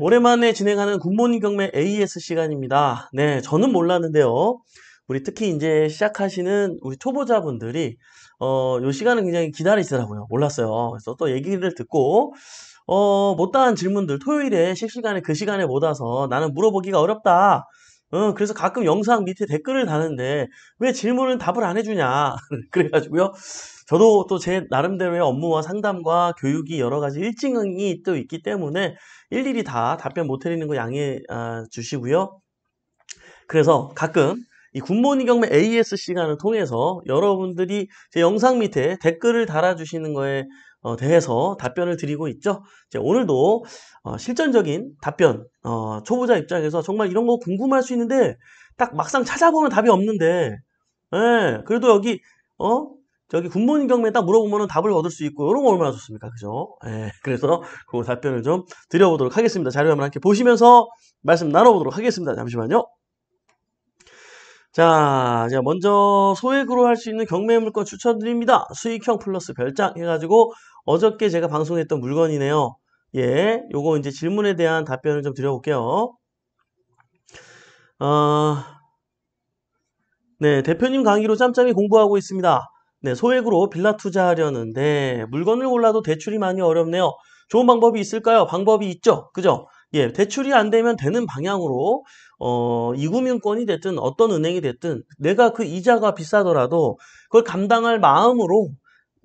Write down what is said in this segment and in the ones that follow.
오랜만에 진행하는 굿모닝 경매 AS 시간입니다. 네, 저는 몰랐는데요. 우리 특히 이제 시작하시는 우리 초보자분들이 어, 요 시간을 굉장히 기다리시더라고요. 몰랐어요. 그래서 또 얘기를 듣고 어, 못다한 질문들 토요일에 실시간에 그 시간에 못 와서 나는 물어보기가 어렵다. 어, 그래서 가끔 영상 밑에 댓글을 다는데 왜 질문은 답을 안 해주냐 그래가지고요 저도 또 제 나름대로의 업무와 상담과 교육이 여러 가지 일정이 또 있기 때문에 일일이 다 답변 못해 드리는 거 양해 아, 주시고요 그래서 가끔 이 굿모닝 경매 AS 시간을 통해서 여러분들이 제 영상 밑에 댓글을 달아주시는 거에 어, 대해서 답변을 드리고 있죠. 오늘도 어, 실전적인 답변 어, 초보자 입장에서 정말 이런 거 궁금할 수 있는데 딱 막상 찾아보면 답이 없는데 예, 그래도 여기 어 저기 군모님 경매딱 물어보면 답을 얻을 수 있고 이런 거 얼마나 좋습니까 그죠 예, 그래서 그 답변을 좀 드려보도록 하겠습니다 자료 한번 함께 보시면서 말씀 나눠보도록 하겠습니다 잠시만요 자, 제가 먼저 소액으로 할 수 있는 경매 물건 추천드립니다. 수익형 플러스 별장 해가지고 어저께 제가 방송했던 물건이네요. 예, 요거 이제 질문에 대한 답변을 좀 드려볼게요. 어, 네, 대표님 강의로 짬짬이 공부하고 있습니다. 네, 소액으로 빌라 투자하려는데 물건을 골라도 대출이 많이 어렵네요. 좋은 방법이 있을까요? 방법이 있죠. 그죠? 예, 대출이 안 되면 되는 방향으로 어, 이금융권이 됐든 어떤 은행이 됐든 내가 그 이자가 비싸더라도 그걸 감당할 마음으로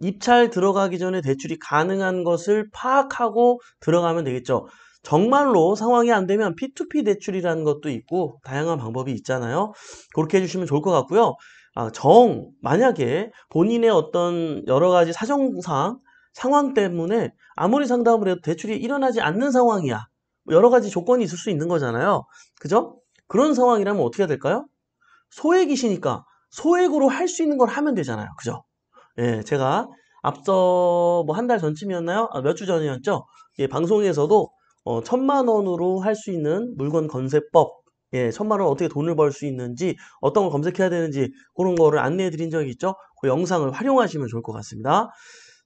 입찰 들어가기 전에 대출이 가능한 것을 파악하고 들어가면 되겠죠. 정말로 상황이 안 되면 P2P 대출이라는 것도 있고 다양한 방법이 있잖아요. 그렇게 해주시면 좋을 것 같고요. 아, 정 만약에 본인의 어떤 여러 가지 사정상 상황 때문에 아무리 상담을 해도 대출이 일어나지 않는 상황이야. 뭐 여러 가지 조건이 있을 수 있는 거잖아요. 그죠? 그런 상황이라면 어떻게 해야 될까요? 소액이시니까 소액으로 할 수 있는 걸 하면 되잖아요. 그죠? 예, 제가 앞서 뭐 한 달 전쯤이었나요? 아, 몇 주 전이었죠? 예, 방송에서도 어, 천만 원으로 할 수 있는 물건 건세법 예, 천만 원 어떻게 돈을 벌 수 있는지 어떤 걸 검색해야 되는지 그런 거를 안내해 드린 적이 있죠. 그 영상을 활용하시면 좋을 것 같습니다.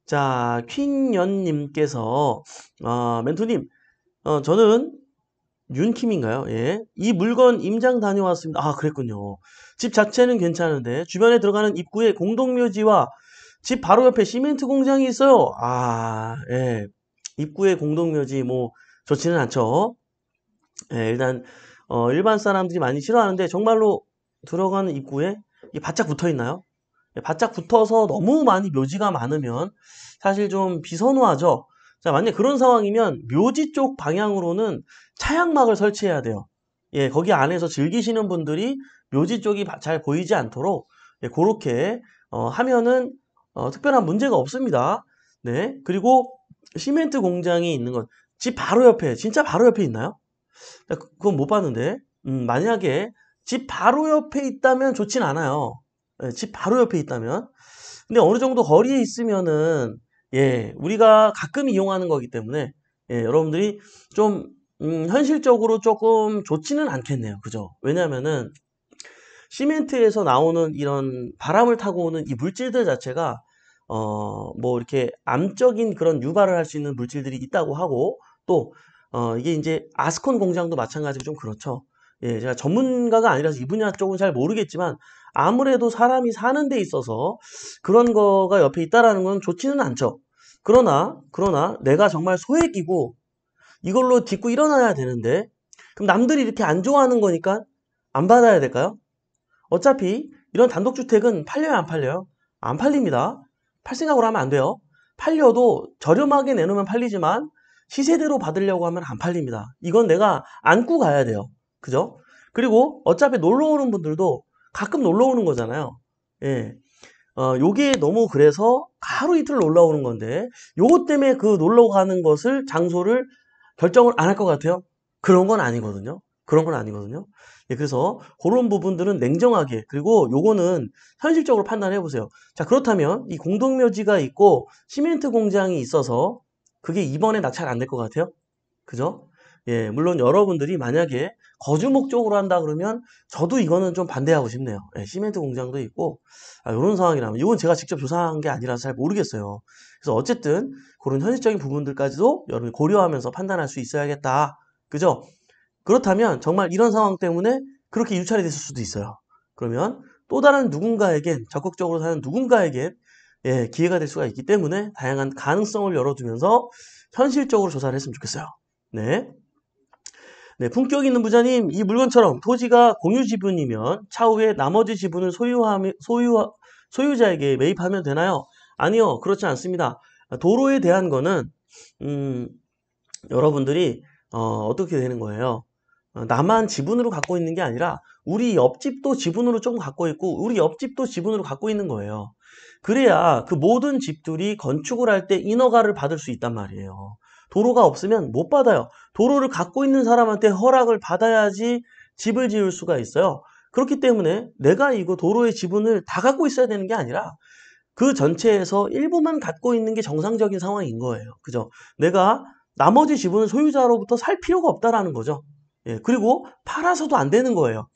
자, 퀸연님께서 아, 멘토님, 어, 저는 윤킴인가요? 예. 이 물건 임장 다녀왔습니다. 아, 그랬군요. 집 자체는 괜찮은데 주변에 들어가는 입구에 공동묘지와 집 바로 옆에 시멘트 공장이 있어요. 아, 예. 입구에 공동묘지 뭐 좋지는 않죠. 예, 일단 어, 일반 사람들이 많이 싫어하는데 정말로 들어가는 입구에 바짝 붙어 있나요? 예, 바짝 붙어서 너무 많이 묘지가 많으면 사실 좀 비선호하죠. 자, 만약 그런 상황이면 묘지 쪽 방향으로는 차양막을 설치해야 돼요. 예, 거기 안에서 즐기시는 분들이 묘지 쪽이 잘 보이지 않도록 예, 그렇게 어, 하면은 어, 특별한 문제가 없습니다. 네. 그리고 시멘트 공장이 있는 건 집 바로 옆에, 진짜 바로 옆에 있나요? 그, 그건 못 봤는데. 음, 만약에 집 바로 옆에 있다면 좋진 않아요. 네, 집 바로 옆에 있다면. 근데 어느 정도 거리에 있으면은 예, 우리가 가끔 이용하는 거기 때문에 예, 여러분들이 좀 음, 현실적으로 조금 좋지는 않겠네요. 그죠? 왜냐면은 시멘트에서 나오는 이런 바람을 타고 오는 이 물질들 자체가 어 뭐 이렇게 암적인 그런 유발을 할 수 있는 물질들이 있다고 하고 또어 이게 이제 아스콘 공장도 마찬가지로 좀 그렇죠. 예, 제가 전문가가 아니라서 이 분야 쪽은 잘 모르겠지만 아무래도 사람이 사는 데 있어서 그런 거가 옆에 있다라는 건 좋지는 않죠. 그러나 그러나 내가 정말 소액이고 이걸로 딛고 일어나야 되는데 그럼 남들이 이렇게 안 좋아하는 거니까 안 받아야 될까요? 어차피 이런 단독주택은 팔려요 안 팔려요? 안 팔립니다. 팔 생각으로 하면 안 돼요. 팔려도 저렴하게 내놓으면 팔리지만 시세대로 받으려고 하면 안 팔립니다. 이건 내가 안고 가야 돼요. 그죠? 그리고 어차피 놀러 오는 분들도 가끔 놀러 오는 거잖아요. 예. 어, 요게 너무 그래서 하루 이틀 놀러 오는 건데 요것 때문에 그 놀러 가는 것을 장소를 결정을 안 할 것 같아요? 그런 건 아니거든요. 그런 건 아니거든요. 예, 그래서 그런 부분들은 냉정하게 그리고 요거는 현실적으로 판단해 보세요. 자 그렇다면 이 공동묘지가 있고 시멘트 공장이 있어서 그게 이번에 낙찰 안 될 것 같아요. 그죠? 예, 물론 여러분들이 만약에 거주 목적으로 한다 그러면 저도 이거는 좀 반대하고 싶네요. 예, 시멘트 공장도 있고 아, 이런 상황이라면 이건 제가 직접 조사한 게 아니라서 잘 모르겠어요. 그래서 어쨌든 그런 현실적인 부분들까지도 여러분이 고려하면서 판단할 수 있어야겠다. 그죠? 그렇다면 정말 이런 상황 때문에 그렇게 유찰이 됐을 수도 있어요. 그러면 또 다른 누군가에겐 적극적으로 사는 누군가에게 예, 기회가 될 수가 있기 때문에 다양한 가능성을 열어두면서 현실적으로 조사를 했으면 좋겠어요. 네. 네, 품격 있는 부자님, 이 물건처럼 토지가 공유 지분이면 차후에 나머지 지분을 소유함, 소유, 소유자에게 매입하면 되나요? 아니요, 그렇지 않습니다. 도로에 대한 거는, 음, 여러분들이, 어, 어떻게 되는 거예요? 어, 나만 지분으로 갖고 있는 게 아니라 우리 옆집도 지분으로 조금 갖고 있고 우리 옆집도 지분으로 갖고 있는 거예요. 그래야 그 모든 집들이 건축을 할 때 인허가를 받을 수 있단 말이에요. 도로가 없으면 못 받아요. 도로를 갖고 있는 사람한테 허락을 받아야지 집을 지을 수가 있어요. 그렇기 때문에 내가 이거 도로의 지분을 다 갖고 있어야 되는 게 아니라 그 전체에서 일부만 갖고 있는 게 정상적인 상황인 거예요. 그죠? 내가 나머지 지분을 소유자로부터 살 필요가 없다라는 거죠. 예, 그리고 팔아서도 안 되는 거예요.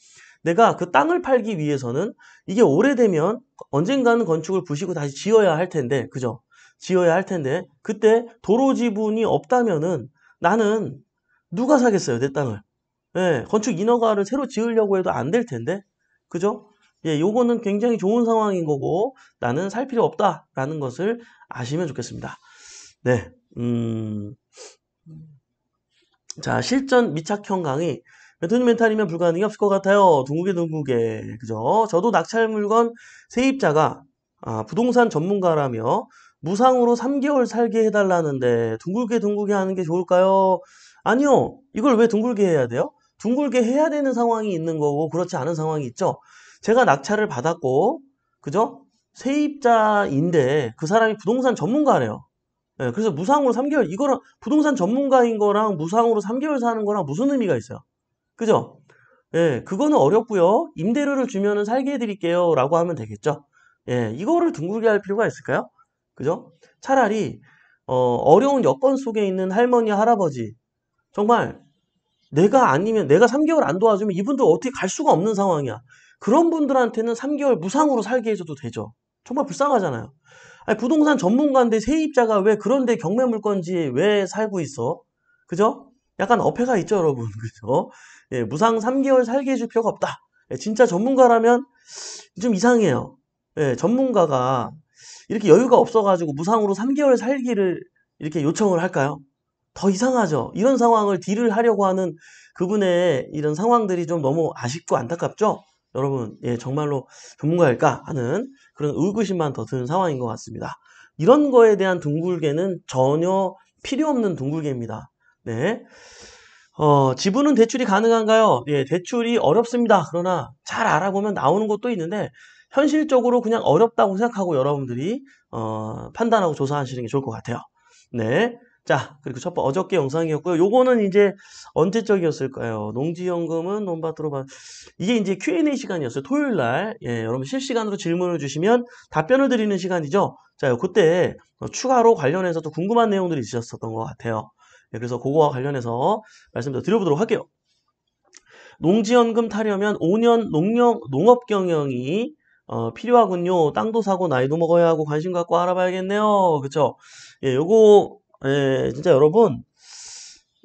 내가 그 땅을 팔기 위해서는 이게 오래되면 언젠가는 건축을 부시고 다시 지어야 할 텐데, 그죠? 지어야 할 텐데, 그때 도로 지분이 없다면은 나는 누가 사겠어요, 내 땅을? 예, 건축 인허가를 새로 지으려고 해도 안 될 텐데, 그죠? 예, 요거는 굉장히 좋은 상황인 거고, 나는 살 필요 없다라는 것을 아시면 좋겠습니다. 네, 음. 음. 자, 실전 미착형 강의. 멘토님 멘탈이면 불가능이 없을 것 같아요. 둥국에 둥국에. 그죠? 저도 낙찰 물건 세입자가 아, 부동산 전문가라며 무상으로 3개월 살게 해달라는데 둥글게 둥글게 하는 게 좋을까요? 아니요. 이걸 왜 둥글게 해야 돼요? 둥글게 해야 되는 상황이 있는 거고 그렇지 않은 상황이 있죠. 제가 낙찰을 받았고 그죠? 세입자인데 그 사람이 부동산 전문가래요. 네, 그래서 무상으로 3개월 이거랑 부동산 전문가인 거랑 무상으로 3개월 사는 거랑 무슨 의미가 있어요? 그죠? 예, 그거는 어렵고요. 임대료를 주면은 살게 해드릴게요. 라고 하면 되겠죠. 예, 이거를 둥글게 할 필요가 있을까요? 그죠? 차라리 어, 려운 여건 속에 있는 할머니, 할아버지 정말 내가 아니면 내가 3개월 안 도와주면 이분들 어떻게 갈 수가 없는 상황이야. 그런 분들한테는 3개월 무상으로 살게 해줘도 되죠. 정말 불쌍하잖아요. 아니, 부동산 전문가인데 세입자가 왜 그런데 경매 물건지에 왜 살고 있어? 그죠? 약간 어폐가 있죠, 여러분. 그죠? 예, 무상 3개월 살게 해줄 필요가 없다. 예, 진짜 전문가라면 좀 이상해요. 예, 전문가가 이렇게 여유가 없어가지고 무상으로 3개월 살기를 이렇게 요청을 할까요? 더 이상하죠. 이런 상황을 딜을 하려고 하는 그분의 이런 상황들이 좀 너무 아쉽고 안타깝죠? 여러분 예, 정말로 전문가일까 하는 그런 의구심만 더 드는 상황인 것 같습니다. 이런 거에 대한 둥글게는 전혀 필요 없는 둥글게입니다. 네. 어, 지분은 대출이 가능한가요? 예, 대출이 어렵습니다. 그러나 잘 알아보면 나오는 것도 있는데 현실적으로 그냥 어렵다고 생각하고 여러분들이 어, 판단하고 조사하시는 게 좋을 것 같아요. 네. 자, 그리고 첫 번째 어저께 영상이었고요. 요거는 이제 언제적이었을까요? 농지연금은 논밭으로 받 이게 이제 Q&A 시간이었어요. 토요일 날 예, 여러분 실시간으로 질문을 주시면 답변을 드리는 시간이죠. 자, 그때 추가로 관련해서 또 궁금한 내용들이 있으셨었던 것 같아요. 예, 그래서 그거와 관련해서 말씀 을 드려보도록 할게요. 농지연금 타려면 5년 농영, 농업경영이 어, 필요하군요. 땅도 사고 나이도 먹어야 하고 관심 갖고 알아봐야겠네요. 그쵸? 예, 요거 예, 진짜 여러분,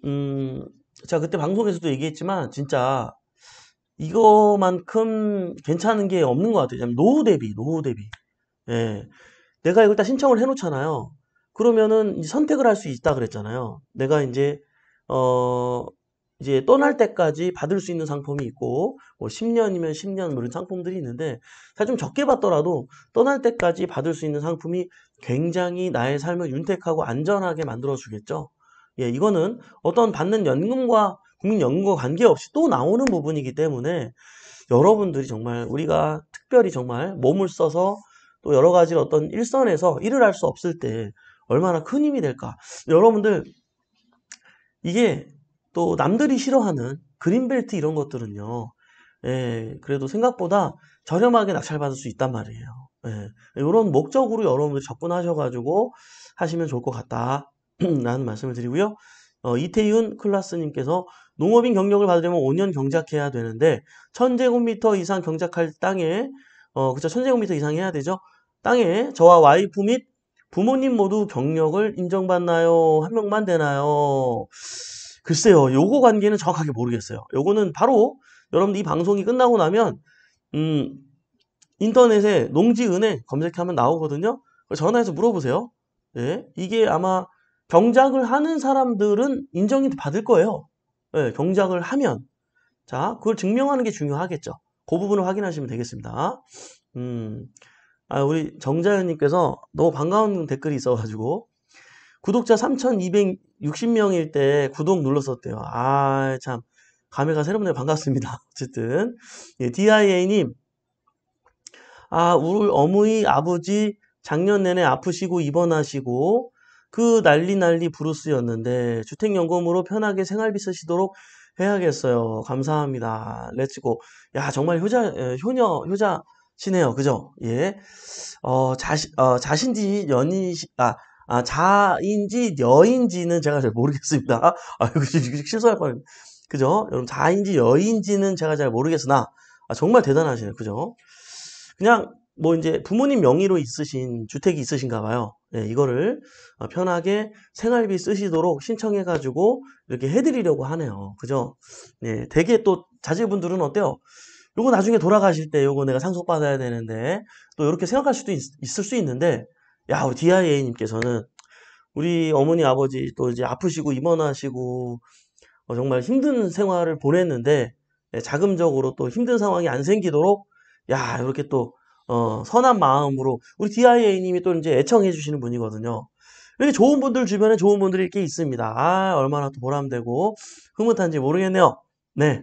음, 제가 그때 방송에서도 얘기했지만, 진짜, 이거만큼 괜찮은 게 없는 것 같아요. 노후 대비, 노후 대비. 예. 내가 이걸 다 신청을 해놓잖아요. 그러면은 선택을 할 수 있다 그랬잖아요. 내가 이제, 어, 이제 떠날 때까지 받을 수 있는 상품이 있고 뭐 10년이면 10년 뭐 이런 상품들이 있는데 사실 좀 적게 받더라도 떠날 때까지 받을 수 있는 상품이 굉장히 나의 삶을 윤택하고 안전하게 만들어주겠죠. 예, 이거는 어떤 받는 연금과 국민연금과 관계없이 또 나오는 부분이기 때문에 여러분들이 정말 우리가 특별히 정말 몸을 써서 또 여러 가지 어떤 일선에서 일을 할 수 없을 때 얼마나 큰 힘이 될까. 여러분들 이게 또 남들이 싫어하는 그린벨트 이런 것들은요. 예, 그래도 생각보다 저렴하게 낙찰받을 수 있단 말이에요. 이런 예. 목적으로 여러분들 접근하셔가지고 하시면 좋을 것 같다라는 말씀을 드리고요. 어, 이태윤 클라스님께서 농업인 경력을 받으려면 5년 경작해야 되는데 1000제곱미터 이상 경작할 땅에 어, 그쵸 1000제곱미터 이상 해야 되죠. 땅에 저와 와이프 및 부모님 모두 경력을 인정받나요? 한 명만 되나요? 글쎄요. 요거 관계는 정확하게 모르겠어요. 요거는 바로 여러분들 이 방송이 끝나고 나면 음 인터넷에 농지은행 검색하면 나오거든요. 전화해서 물어보세요. 예, 이게 아마 경작을 하는 사람들은 인정이 받을 거예요. 예, 경작을 하면. 자, 그걸 증명하는 게 중요하겠죠. 그 부분을 확인하시면 되겠습니다. 음, 아, 우리 정자연님께서 너무 반가운 댓글이 있어가지고 구독자 3,260명일 때 구독 눌렀었대요. 아, 참. 감회가 새롭네요. 반갑습니다. 어쨌든. 예, DIA님, 아, 우리 어머니 아버지 작년 내내 아프시고 입원하시고 그 난리 난리 브루스였는데 주택연금으로 편하게 생활비 쓰시도록 해야겠어요. 감사합니다. 렛츠고. 야, 정말 효자, 예, 효녀, 효자시네요. 그죠? 예. 어, 자시, 어, 자신지 연인, 아, 아, 자인지 여인지는 제가 잘 모르겠습니다. 아, 이거 실수할 뻔했네. 그죠? 여러분, 자인지 여인지는 제가 잘 모르겠으나, 아, 정말 대단하시네요. 그죠? 그냥 뭐 이제 부모님 명의로 있으신 주택이 있으신가 봐요. 네, 이거를 어, 편하게 생활비 쓰시도록 신청해 가지고 이렇게 해드리려고 하네요. 그죠? 네, 되게 또 자제분들은 어때요? 요거 나중에 돌아가실 때 요거 내가 상속받아야 되는데 또 이렇게 생각할 수도 있, 을수 있는데 야 우리 DIA님께서는 우리 어머니 아버지 또 이제 아프시고 입원하시고 어, 정말 힘든 생활을 보냈는데 네, 자금적으로 또 힘든 상황이 안 생기도록 야 이렇게 또 어, 선한 마음으로 우리 DIA님이 또 이제 애청해 주시는 분이거든요. 이렇게 좋은 분들 주변에 좋은 분들이 이렇게 있습니다. 아, 얼마나 또 보람되고 흐뭇한지 모르겠네요. 네.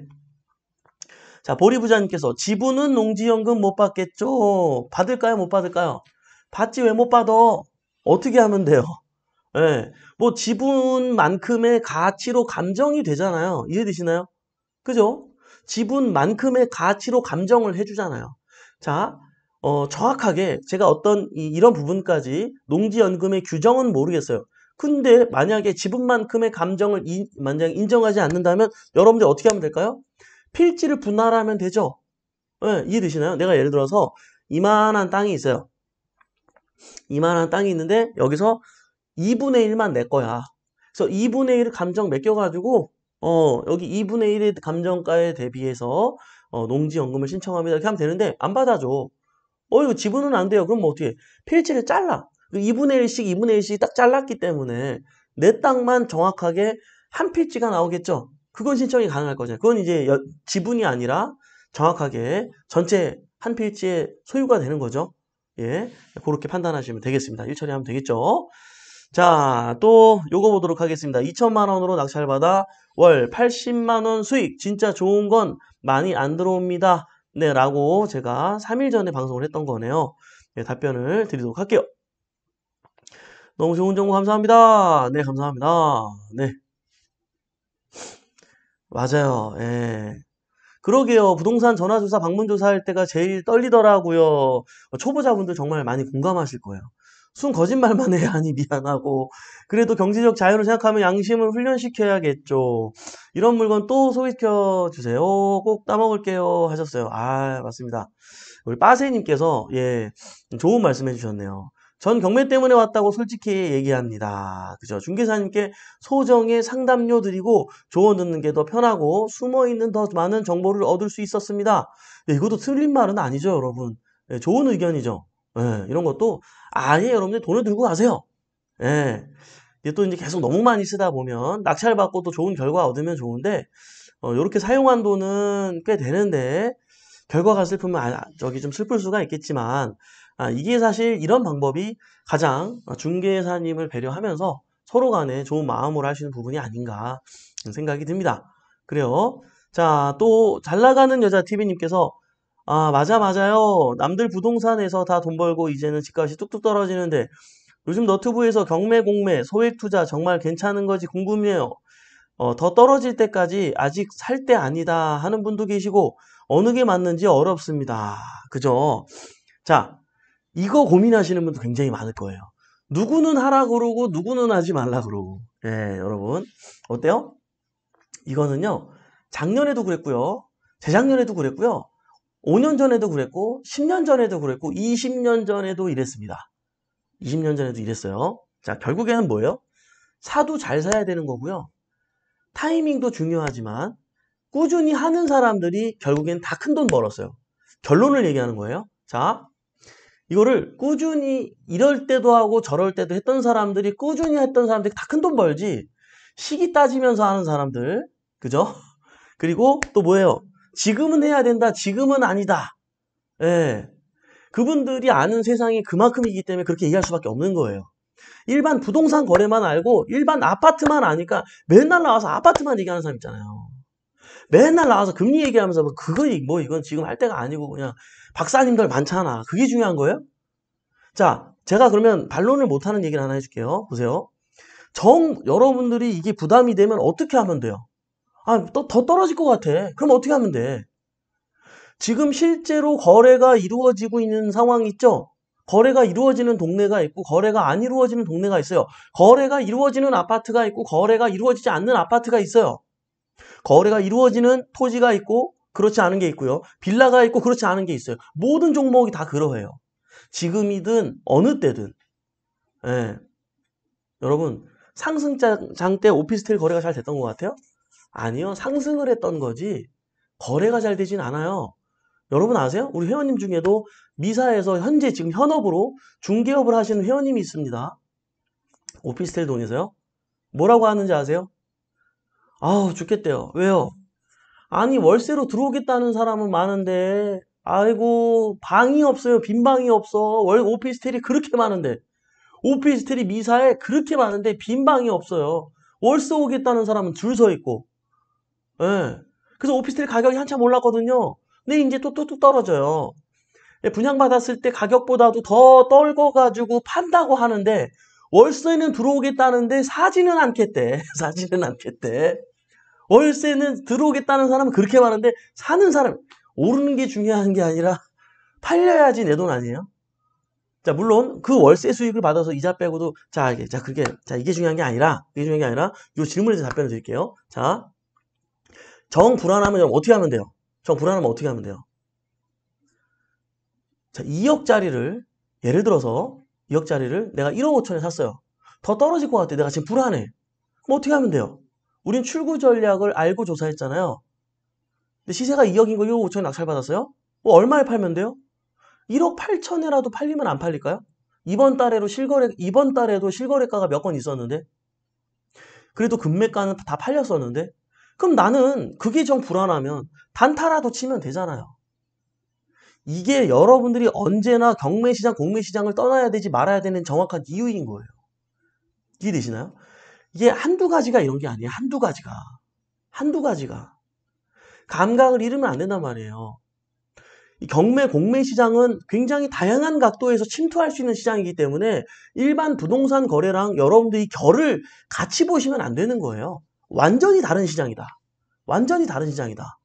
자, 보리부자님께서 지분은 농지연금 못 받겠죠? 받을까요? 못 받을까요? 받지 왜 못 받아? 어떻게 하면 돼요? 예. 네. 뭐 지분만큼의 가치로 감정이 되잖아요. 이해되시나요? 그죠? 지분만큼의 가치로 감정을 해주잖아요. 자, 어, 정확하게 제가 어떤 이, 이런 부분까지 농지연금의 규정은 모르겠어요. 근데 만약에 지분만큼의 감정을 인, 만약 인정하지 않는다면 여러분들 어떻게 하면 될까요? 필지를 분할하면 되죠. 네, 이해되시나요? 내가 예를 들어서 이만한 땅이 있어요. 이만한 땅이 있는데 여기서 2분의 1만 내 거야. 그래서 2분의 1을 감정 맡겨가지고 어, 여기 2분의 1의 감정가에 대비해서 어, 농지연금을 신청합니다. 이렇게 하면 되는데 안 받아줘. 어, 이거 지분은 안 돼요. 그럼 뭐 어떻게 해? 필지를 잘라. 2분의 그 1씩 2분의 1씩 딱 잘랐기 때문에 내 땅만 정확하게 한 필지가 나오겠죠. 그건 신청이 가능할 거잖아요. 그건 이제 여, 지분이 아니라 정확하게 전체 한 필지의 소유가 되는 거죠. 예, 그렇게 판단하시면 되겠습니다. 일처리하면 되겠죠. 자, 또 요거 보도록 하겠습니다. 2천만 원으로 낙찰받아 월 80만원 수익 진짜 좋은 건 많이 안 들어옵니다. 네 라고 제가 3일 전에 방송을 했던 거네요. 네, 답변을 드리도록 할게요. 너무 좋은 정보 감사합니다. 네 감사합니다. 네 맞아요. 예. 그러게요. 부동산 전화조사, 방문조사 할 때가 제일 떨리더라고요. 초보자분들 정말 많이 공감하실 거예요. 순 거짓말만 해야 하니 미안하고 그래도 경제적 자유를 생각하면 양심을 훈련시켜야겠죠. 이런 물건 또 소개시켜 주세요. 꼭 따먹을게요 하셨어요. 아 맞습니다. 우리 빠세님께서 예 좋은 말씀해 주셨네요. 전 경매 때문에 왔다고 솔직히 얘기합니다. 그죠? 중개사님께 소정의 상담료 드리고 조언 듣는 게 더 편하고 숨어 있는 더 많은 정보를 얻을 수 있었습니다. 예, 이것도 틀린 말은 아니죠, 여러분. 예, 좋은 의견이죠. 예, 이런 것도 아예 여러분들 돈을 들고 가세요. 예. 이게 또 이제 계속 너무 많이 쓰다 보면 낙찰 받고 또 좋은 결과 얻으면 좋은데 어, 이렇게 사용한 돈은 꽤 되는데 결과가 슬프면 아, 저기 좀 슬플 수가 있겠지만 아, 이게 사실 이런 방법이 가장 중개사님을 배려하면서 서로 간에 좋은 마음으로 할수 있는 부분이 아닌가 생각이 듭니다. 그래요. 자, 또 잘 나가는 여자 TV님께서 아, 맞아, 맞아요. 남들 부동산에서 다 돈 벌고 이제는 집값이 뚝뚝 떨어지는데 요즘 너트브에서 경매 공매 소액 투자 정말 괜찮은 거지 궁금해요. 어, 더 떨어질 때까지 아직 살 때 아니다 하는 분도 계시고 어느 게 맞는지 어렵습니다. 그죠? 자, 이거 고민하시는 분도 굉장히 많을 거예요. 누구는 하라 그러고 누구는 하지 말라 그러고. 예, 여러분. 어때요? 이거는요. 작년에도 그랬고요. 재작년에도 그랬고요. 5년 전에도 그랬고 10년 전에도 그랬고 20년 전에도 이랬습니다. 20년 전에도 이랬어요. 자 결국에는 뭐예요? 사도 잘 사야 되는 거고요. 타이밍도 중요하지만 꾸준히 하는 사람들이 결국엔 다큰 돈 벌었어요. 결론을 얘기하는 거예요. 자, 이거를 꾸준히 이럴 때도 하고 저럴 때도 했던 사람들이 꾸준히 했던 사람들이 다 큰 돈 벌지. 시기 따지면서 하는 사람들, 그죠? 그리고 또 뭐예요? 지금은 해야 된다. 지금은 아니다. 예. 그분들이 아는 세상이 그만큼이기 때문에 그렇게 얘기할 수밖에 없는 거예요. 일반 부동산 거래만 알고 일반 아파트만 아니까 맨날 나와서 아파트만 얘기하는 사람 있잖아요. 맨날 나와서 금리 얘기하면서 뭐 그거 뭐 이건 지금 할 때가 아니고 그냥 박사님들 많잖아. 그게 중요한 거예요? 자, 제가 그러면 반론을 못하는 얘기를 하나 해줄게요. 보세요. 정 여러분들이 이게 부담이 되면 어떻게 하면 돼요? 아, 또더 떨어질 것 같아. 그럼 어떻게 하면 돼? 지금 실제로 거래가 이루어지고 있는 상황 있죠? 거래가 이루어지는 동네가 있고 거래가 안 이루어지는 동네가 있어요. 거래가 이루어지는 아파트가 있고 거래가 이루어지지 않는 아파트가 있어요. 거래가 이루어지는 토지가 있고 그렇지 않은 게 있고요. 빌라가 있고 그렇지 않은 게 있어요. 모든 종목이 다 그러해요. 지금이든 어느 때든 예. 여러분 상승장 때 오피스텔 거래가 잘 됐던 것 같아요? 아니요. 상승을 했던 거지 거래가 잘 되진 않아요. 여러분 아세요? 우리 회원님 중에도 미사에서 현재 지금 현업으로 중개업을 하시는 회원님이 있습니다. 오피스텔 돈이서요 뭐라고 하는지 아세요? 아우 죽겠대요. 왜요? 아니 월세로 들어오겠다는 사람은 많은데 아이고 방이 없어요. 빈 방이 없어. 월 오피스텔이 그렇게 많은데 오피스텔이 미사에 그렇게 많은데 빈 방이 없어요. 월세 오겠다는 사람은 줄 서 있고 예. 그래서 오피스텔 가격이 한참 올랐거든요. 근데 이제 또 뚝뚝 떨어져요. 예, 분양받았을 때 가격보다도 더 떨궈가지고 판다고 하는데 월세는 들어오겠다는데 사지는 않겠대. 사지는 않겠대. 월세는 들어오겠다는 사람은 그렇게 많은데 사는 사람 오르는 게 중요한 게 아니라 팔려야지 내 돈 아니에요? 자 물론 그 월세 수익을 받아서 이자 빼고도 자 이게 자 그게 자 이게 중요한 게 아니라 이게 중요한 게 아니라 요 질문에 서 답변을 드릴게요. 자정 불안하면 어떻게 하면 돼요? 정 불안하면 어떻게 하면 돼요? 자, 2억짜리를 예를 들어서 2억짜리를 내가 1억 5천에 샀어요. 더 떨어질 것 같아. 내가 지금 불안해. 그럼 어떻게 하면 돼요? 우린 출구 전략을 알고 조사했잖아요. 근데 시세가 2억인 거 1억 5천에 낙찰받았어요? 뭐 얼마에 팔면 돼요? 1억 8천에라도 팔리면 안 팔릴까요? 이번 달에도 실거래 이번 달에도 실거래가가 몇 건 있었는데 그래도 금매가는 다 팔렸었는데 그럼 나는 그게 정 불안하면 단타라도 치면 되잖아요. 이게 여러분들이 언제나 경매시장, 공매시장을 떠나야 되지 말아야 되는 정확한 이유인 거예요. 이해되시나요? 이게 한두 가지가 이런 게 아니에요. 한두 가지가. 한두 가지가. 감각을 잃으면 안 된단 말이에요. 이 경매, 공매 시장은 굉장히 다양한 각도에서 침투할 수 있는 시장이기 때문에 일반 부동산 거래랑 여러분들이 결을 같이 보시면 안 되는 거예요. 완전히 다른 시장이다. 완전히 다른 시장이다.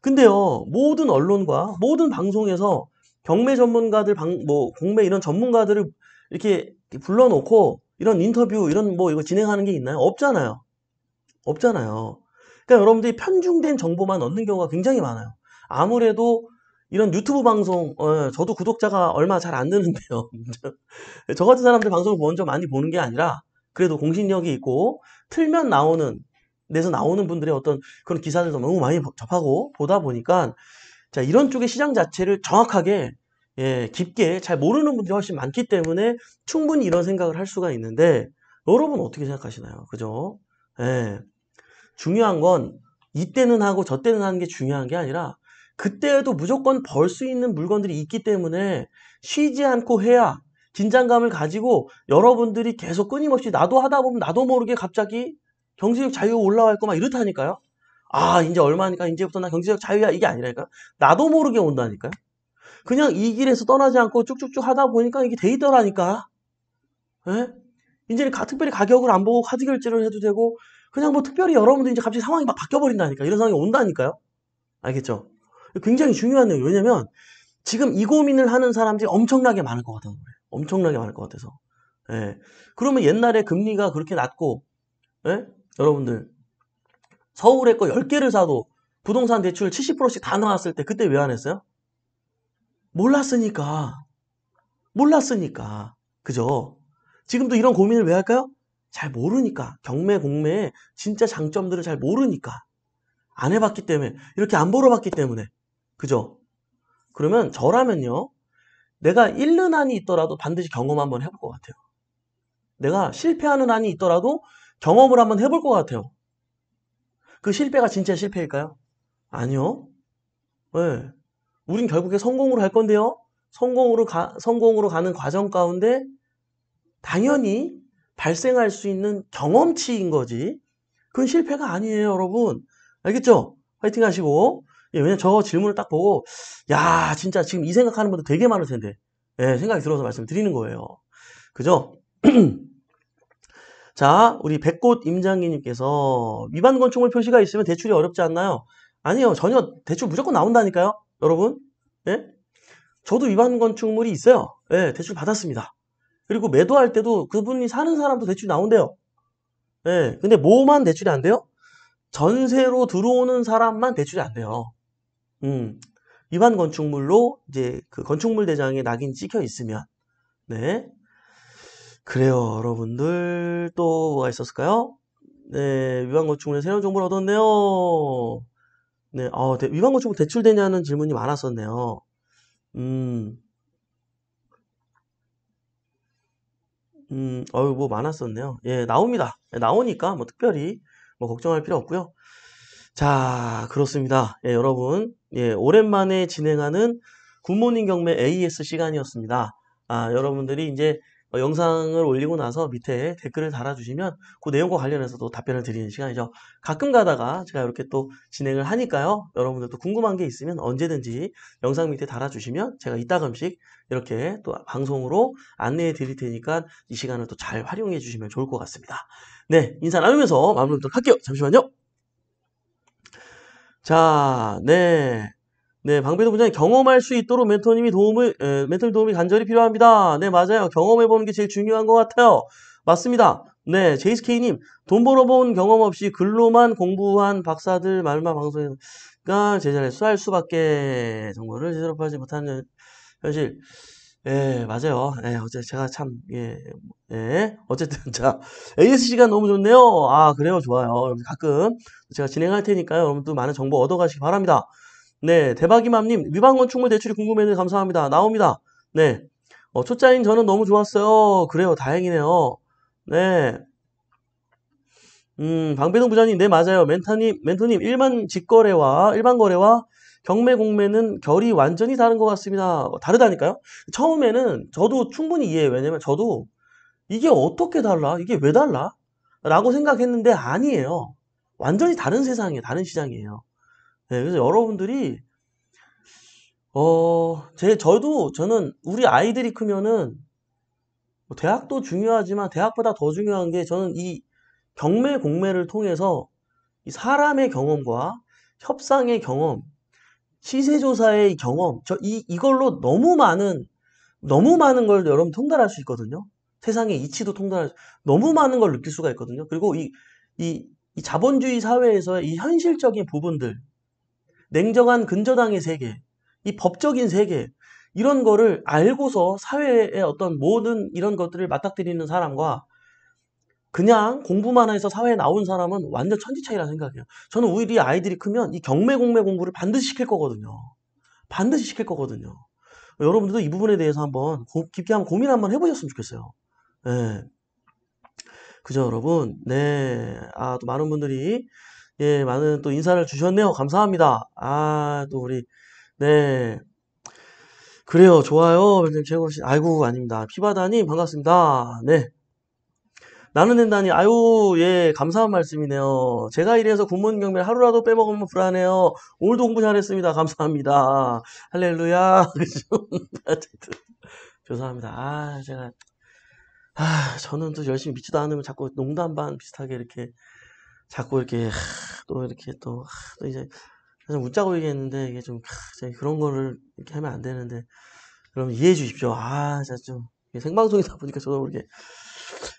근데요, 모든 언론과 모든 방송에서 경매 전문가들, 방, 뭐, 공매 이런 전문가들을 이렇게 불러놓고 이런 인터뷰, 이런 뭐 이거 진행하는 게 있나요? 없잖아요. 없잖아요. 그러니까 여러분들이 편중된 정보만 얻는 경우가 굉장히 많아요. 아무래도 이런 유튜브 방송, 어, 저도 구독자가 얼마 잘 안 되는데요. 저 같은 사람들 방송을 먼저 많이 보는 게 아니라 그래도 공신력이 있고 틀면 나오는 내서 나오는 분들의 어떤 그런 기사들도 너무 많이 접하고 보다 보니까 자 이런 쪽의 시장 자체를 정확하게 예, 깊게 잘 모르는 분들이 훨씬 많기 때문에 충분히 이런 생각을 할 수가 있는데 여러분 어떻게 생각하시나요? 그죠? 예. 중요한 건 이때는 하고 저때는 하는 게 중요한 게 아니라 그때에도 무조건 벌 수 있는 물건들이 있기 때문에 쉬지 않고 해야 긴장감을 가지고 여러분들이 계속 끊임없이 나도 하다 보면 나도 모르게 갑자기 경제적 자유 가 올라갈 거막 이렇다니까요. 아, 이제 얼마니까 이제부터 나 경제적 자유야 이게 아니라니까. 나도 모르게 온다니까요. 그냥 이 길에서 떠나지 않고 쭉쭉쭉 하다 보니까 이게 돼 있더라니까. 예? 이제는 가, 특별히 가격을 안 보고 카드 결제를 해도 되고 그냥 뭐 특별히 여러분들 이제 갑자기 상황이 막 바뀌어 버린다니까. 이런 상황이 온다니까요. 알겠죠? 굉장히 중요한 내용. 왜냐면 지금 이 고민을 하는 사람들이 엄청나게 많을 것 같아요. 엄청나게 많을 것 같아서. 예. 그러면 옛날에 금리가 그렇게 낮고 예? 여러분들 서울에 거 10개를 사도 부동산 대출 70%씩 다 나왔을 때 그때 왜 안 했어요? 몰랐으니까. 몰랐으니까. 그죠? 지금도 이런 고민을 왜 할까요? 잘 모르니까. 경매, 공매의 진짜 장점들을 잘 모르니까. 안 해봤기 때문에. 이렇게 안 벌어봤기 때문에. 그죠? 그러면 저라면요. 내가 잃는 한이 있더라도 반드시 경험 한번 해볼 것 같아요. 내가 실패하는 한이 있더라도 경험을 한번 해볼 것 같아요. 그 실패가 진짜 실패일까요? 아니요. 네. 우린 결국에 성공으로 할 건데요. 성공으로, 가, 성공으로 가는 과정 가운데 당연히 발생할 수 있는 경험치인 거지. 그건 실패가 아니에요, 여러분. 알겠죠? 화이팅 하시고. 예, 왜냐면 저 질문을 딱 보고, 야, 진짜 지금 이 생각하는 분들 되게 많을 텐데. 예, 생각이 들어서 말씀드리는 거예요. 그죠? 자, 우리 백꽃 임장기님께서 위반 건축물 표시가 있으면 대출이 어렵지 않나요? 아니요, 전혀 대출 무조건 나온다니까요, 여러분. 예? 저도 위반 건축물이 있어요. 예, 대출 받았습니다. 그리고 매도할 때도 그분이 사는 사람도 대출 나온대요. 예, 근데 뭐만 대출이 안 돼요? 전세로 들어오는 사람만 대출이 안 돼요. 음, 위반 건축물로 이제 그 건축물 대장에 낙인 찍혀 있으면, 네, 그래요 여러분들 또 뭐가 있었을까요? 네위반고충물에 새로운 정보를 얻었네요 네, 어, 대, 위반건축물 대출되냐는 질문이 많았었네요 음, 음, 어유 뭐 많았었네요. 예, 나옵니다. 예, 나오니까 뭐 특별히 뭐 걱정할 필요 없고요. 자, 그렇습니다. 예, 여러분, 예, 오랜만에 진행하는 굿모닝 경매 AS 시간이었습니다. 아, 여러분들이 이제 어, 영상을 올리고 나서 밑에 댓글을 달아주시면 그 내용과 관련해서도 답변을 드리는 시간이죠. 가끔 가다가 제가 이렇게 또 진행을 하니까요. 여러분들도 궁금한 게 있으면 언제든지 영상 밑에 달아주시면 제가 이따금씩 이렇게 또 방송으로 안내해 드릴 테니까 이 시간을 또 잘 활용해 주시면 좋을 것 같습니다. 네, 인사 나누면서 마무리하도록 할게요. 잠시만요. 자, 네. 네, 방배도 분장이 경험할 수 있도록 멘토님이 도움을, 에, 멘토님 도움이 간절히 필요합니다. 네, 맞아요. 경험해보는 게 제일 중요한 것 같아요. 맞습니다. 네, JSK님, 돈 벌어본 경험 없이 글로만 공부한 박사들 말만방송이가 제자리에 수할 수밖에 정보를 제대로 하지 못하는 현실. 예, 맞아요. 예, 어제 제가 참, 예, 예. 어쨌든, 자, a s 시간 너무 좋네요. 아, 그래요. 좋아요. 가끔 제가 진행할 테니까요. 여러분 또 많은 정보 얻어가시기 바랍니다. 네, 대박이맘님, 위반건축물 대출이 궁금해요. 감사합니다. 나옵니다. 네. 어, 초짜인 저는 너무 좋았어요. 그래요. 다행이네요. 네. 음, 방배동 부장님 네, 맞아요. 멘토님, 멘토님, 일반 직거래와 일반 거래와 경매 공매는 결이 완전히 다른 것 같습니다. 어, 다르다니까요? 처음에는 저도 충분히 이해해요. 왜냐면 저도 이게 어떻게 달라? 이게 왜 달라? 라고 생각했는데 아니에요. 완전히 다른 세상이에요. 다른 시장이에요. 네, 그래서 여러분들이 어, 제 저도 저는 우리 아이들이 크면은 뭐 대학도 중요하지만 대학보다 더 중요한 게 저는 이 경매 공매를 통해서 이 사람의 경험과 협상의 경험, 시세조사의 경험, 저 이, 이걸로 너무 많은, 너무 많은 걸 여러분 통달할 수 있거든요. 세상의 이치도 통달할, 너무 많은 걸 느낄 수가 있거든요. 그리고 이, 이, 이 자본주의 사회에서의 이 현실적인 부분들, 냉정한 근저당의 세계, 이 법적인 세계, 이런 거를 알고서 사회의 어떤 모든 이런 것들을 맞닥뜨리는 사람과 그냥 공부만 해서 사회에 나온 사람은 완전 천지 차이라 생각해요. 저는 오히려 아이들이 크면 이 경매 공매 공부를 반드시 시킬 거거든요. 반드시 시킬 거거든요. 여러분들도 이 부분에 대해서 한번 고, 깊게 한번 고민 한번 해보셨으면 좋겠어요. 네. 그죠, 여러분? 네. 아, 또 많은 분들이 예, 많은 또 인사를 주셨네요. 감사합니다. 아, 또 우리, 네. 그래요. 좋아요. 별님 최고시. 아이고, 아닙니다. 피바다님, 반갑습니다. 네. 나는 된다니, 아유, 예, 감사한 말씀이네요. 제가 이래서 군문 경매 하루라도 빼먹으면 불안해요. 오늘도 공부 잘했습니다. 감사합니다. 할렐루야. 그죠? 죄송합니다. 아, 제가, 아, 저는 또 열심히 믿지도 않으면 자꾸 농담반 비슷하게 이렇게 자꾸 이렇게 또 이렇게 또, 또 이제 사실 웃자고 얘기했는데 이게 좀 그런 거를 이렇게 하면 안 되는데 그럼 이해해 주십시오. 아, 진짜 좀 생방송이다 보니까 저도 모르게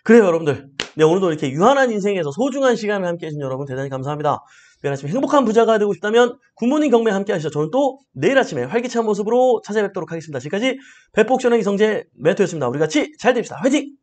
그래요, 여러분들. 네, 오늘도 이렇게 유한한 인생에서 소중한 시간을 함께 해준 여러분 대단히 감사합니다. 내일 아침 에 행복한 부자가 되고 싶다면 굿모닝 경매 함께 하시죠. 저는 또 내일 아침에 활기찬 모습으로 찾아뵙도록 하겠습니다. 지금까지 배폭션의 이성재 멘토였습니다. 우리 같이 잘 됩시다. 화이팅!